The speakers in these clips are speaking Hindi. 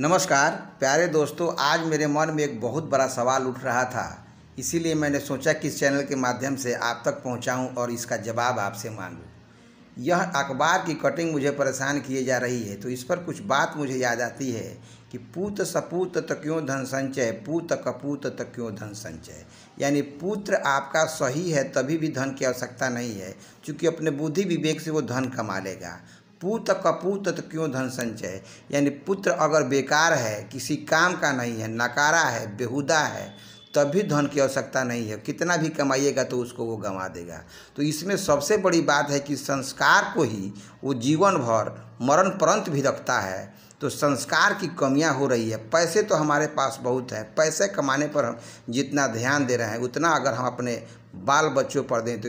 नमस्कार प्यारे दोस्तों आज मेरे मन में एक बहुत बड़ा सवाल उठ रहा था इसीलिए मैंने सोचा कि इस चैनल के माध्यम से आप तक पहुंचाऊं और इसका जवाब आपसे मांगूं यह अखबार की कटिंग मुझे परेशान किए जा रही है तो इस पर कुछ बात मुझे याद आती है कि पुत सपूत त क्यों धन संचय पुत कपूत त क्यों धन संचय यानी पुत्र आपका सही है तभी भी धन की आवश्यकता नहीं है क्योंकि अपने बुद्धि विवेक से वो धन कमा लेगा पुत कपूत तो क्यों धन संचय यानी पुत्र अगर बेकार है किसी काम का नहीं है नकारा है बेहुदा है तब भी धन की आवश्यकता नहीं है कितना भी कमाइएगा तो उसको वो गंवा देगा तो इसमें सबसे बड़ी बात है कि संस्कार को ही वो जीवन भर मरण परंत भी रखता है तो संस्कार की कमियां हो रही है पैसे तो हमारे पास बहुत हैं पैसे कमाने पर हम जितना ध्यान दे रहे हैं उतना अगर हम अपने बाल बच्चों पर दें तो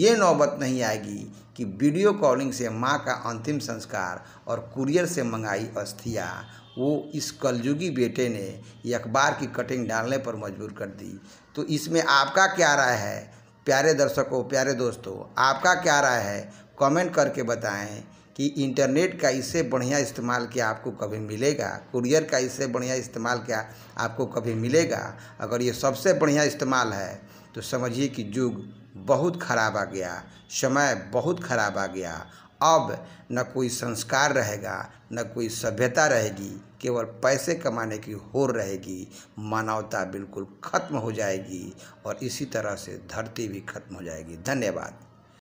ये नौबत नहीं आएगी कि वीडियो कॉलिंग से माँ का अंतिम संस्कार और कुरियर से मंगाई अस्थिया वो इस कलयुगी बेटे ने ये अखबार की कटिंग डालने पर मजबूर कर दी तो इसमें आपका क्या राय है प्यारे दर्शकों प्यारे दोस्तों आपका क्या राय है कमेंट करके बताएं कि इंटरनेट का इससे बढ़िया इस्तेमाल क्या आपको कभी मिलेगा कुरियर का इससे बढ़िया इस्तेमाल क्या आपको कभी मिलेगा अगर ये सबसे बढ़िया इस्तेमाल है तो समझिए कि युग बहुत खराब आ गया समय बहुत खराब आ गया अब न कोई संस्कार रहेगा न कोई सभ्यता रहेगी केवल पैसे कमाने की होर रहेगी मानवता बिल्कुल खत्म हो जाएगी और इसी तरह से धरती भी खत्म हो जाएगी धन्यवाद